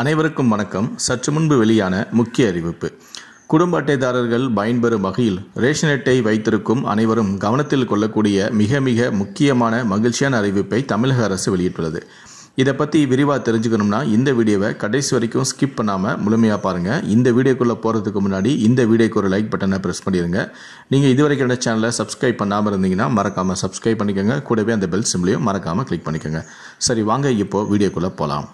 அனைவருக்கும் வணக்கம் சற்று முன்பு வெளியான முக்கிய அறிவிப்பு குடும்ப அட்டைதாரர்கள் பயன்பெறும் வகையில் ரேஷன் அட்டை வைத்திருக்கும் அனைவரும் கவனத்தில் கொள்ளக்கூடிய மிக மிக முக்கியமான மகிழ்ச்சியான அறிவிப்பை தமிழக அரசு வெளியிட்டுள்ளது இதை பற்றி விரிவாக தெரிஞ்சுக்கணும்னா இந்த வீடியோவை கடைசி வரைக்கும் ஸ்கிப் பண்ணாமல் முழுமையாக பாருங்கள் இந்த வீடியோக்குள்ளே போகிறதுக்கு முன்னாடி இந்த வீடியோக்கு ஒரு லைக் பட்டனை ப்ரெஸ் பண்ணிடுங்க நீங்கள் இது வரைக்கும் இந்த சேனலை சப்ஸ்கிரைப் பண்ணாமல் இருந்தீங்கன்னா மறக்காமல் சப்ஸ்கிரைப் பண்ணிக்கோங்க கூடவே அந்த பெல் சிம்லையும் மறக்காமல் கிளிக் பண்ணிக்கோங்க சரி வாங்க இப்போது வீடியோக்குள்ளே போகலாம்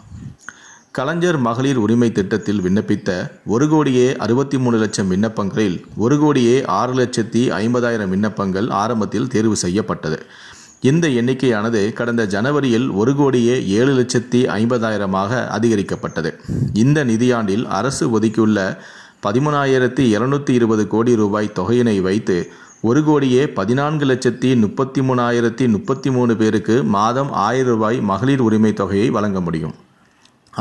கலைஞர் மகளிர் உரிமை திட்டத்தில் விண்ணப்பித்த ஒரு கோடியே அறுபத்தி மூணு லட்சம் விண்ணப்பங்களில் ஒரு கோடியே ஆறு லட்சத்தி ஐம்பதாயிரம் விண்ணப்பங்கள் ஆரம்பத்தில் தேர்வு செய்யப்பட்டது இந்த எண்ணிக்கையானது கடந்த ஜனவரியில் ஒரு கோடியே ஏழு லட்சத்தி ஐம்பதாயிரமாக அதிகரிக்கப்பட்டது இந்த நிதியாண்டில் அரசு ஒதுக்கியுள்ள பதிமூணாயிரத்தி இருநூத்தி இருபது கோடி ரூபாய் தொகையினை வைத்து ஒரு கோடியே பதினான்கு லட்சத்தி முப்பத்தி மூணாயிரத்தி முப்பத்தி மூணு பேருக்கு மாதம் ஆயிரம் ரூபாய் மகளிர் உரிமை தொகையை வழங்க முடியும்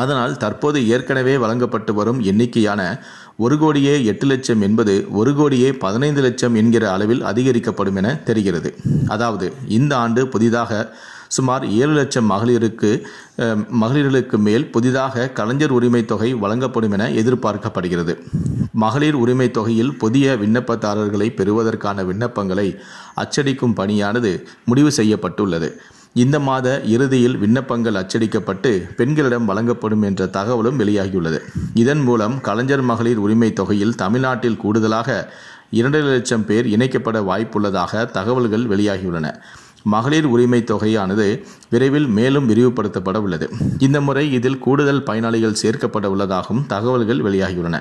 அதனால் தற்போது ஏற்கனவே வழங்கப்பட்டு வரும் எண்ணிக்கையான ஒரு கோடியே எட்டு லட்சம் என்பது ஒரு கோடியே பதினைந்து லட்சம் என்கிற அளவில் அதிகரிக்கப்படும் என தெரிகிறது அதாவது இந்த ஆண்டு புதிதாக சுமார் ஏழு லட்சம் மகளிருக்கு மகளிர்களுக்கு மேல் புதிதாக கலைஞர் உரிமை தொகை வழங்கப்படும் என எதிர்பார்க்கப்படுகிறது மகளிர் உரிமை தொகையில் புதிய விண்ணப்பதாரர்களை பெறுவதற்கான விண்ணப்பங்களை அச்சடிக்கும் பணியானது முடிவு செய்யப்பட்டுள்ளது இந்த மாத இறுதியில் விண்ணப்பங்கள் அச்சடிக்கப்பட்டு பெண்களிடம் வழங்கப்படும் என்ற தகவலும் வெளியாகியுள்ளது இதன் மூலம் கலைஞர் மகளிர் உரிமை தொகையில் தமிழ்நாட்டில் கூடுதலாக இரண்டு லட்சம் பேர் இணைக்கப்பட வாய்ப்புள்ளதாக தகவல்கள் வெளியாகியுள்ளன மகளிர் உரிமை தொகையானது விரைவில் மேலும் விரிவுபடுத்தப்பட உள்ளது இந்த முறை இதில் கூடுதல் பயனாளிகள் சேர்க்கப்பட உள்ளதாகவும் தகவல்கள் வெளியாகியுள்ளன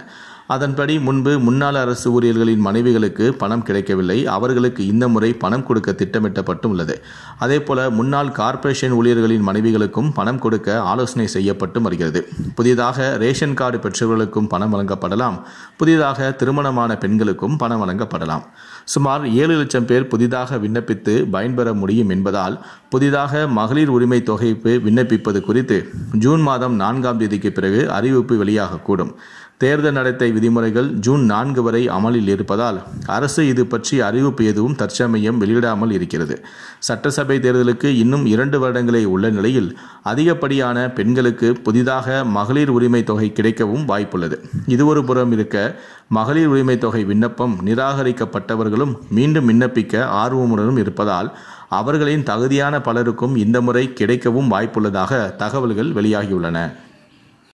அதன்படி முன்பு முன்னாள் அரசு ஊழியர்களின் மனைவிகளுக்கு பணம் கிடைக்கவில்லை அவர்களுக்கு இந்த முறை பணம் கொடுக்க திட்டமிட்டப்பட்டும் உள்ளது அதேபோல முன்னாள் கார்ப்பரேஷன் ஊழியர்களின் மனைவிகளுக்கும் பணம் கொடுக்க ஆலோசனை செய்யப்பட்டு வருகிறது புதிதாக ரேஷன் கார்டு பெற்றவர்களுக்கும் பணம் வழங்கப்படலாம் புதிதாக திருமணமான பெண்களுக்கும் பணம் வழங்கப்படலாம் சுமார் ஏழு லட்சம் பேர் புதிதாக விண்ணப்பித்து பயன்பெற முடியும் என்பதால் புதிதாக மகளிர் உரிமை தொகைப்பு விண்ணப்பிப்பது குறித்து ஜூன் மாதம் நான்காம் தேதிக்கு பிறகு அறிவிப்பு வெளியாகக்கூடும் தேர்தல் நடத்தை விதிமுறைகள் ஜூன் நான்கு வரை அமலில் இருப்பதால் அரசு இது பற்றி அறிவிப்பு எதுவும் தற்சமயம் வெளியிடாமல் இருக்கிறது சட்டசபை தேர்தலுக்கு இன்னும் இரண்டு வருடங்களே உள்ள நிலையில் அதிகப்படியான பெண்களுக்கு புதிதாக மகளிர் உரிமை தொகை கிடைக்கவும் வாய்ப்புள்ளது இது ஒரு புறம் இருக்க மகளிர் உரிமை தொகை விண்ணப்பம் நிராகரிக்கப்பட்டவர்களும் மீண்டும் விண்ணப்பிக்க ஆர்வமுடனும் இருப்பதால் அவர்களின் தகுதியான பலருக்கும் இந்த முறை கிடைக்கவும் வாய்ப்புள்ளதாக தகவல்கள் வெளியாகியுள்ளன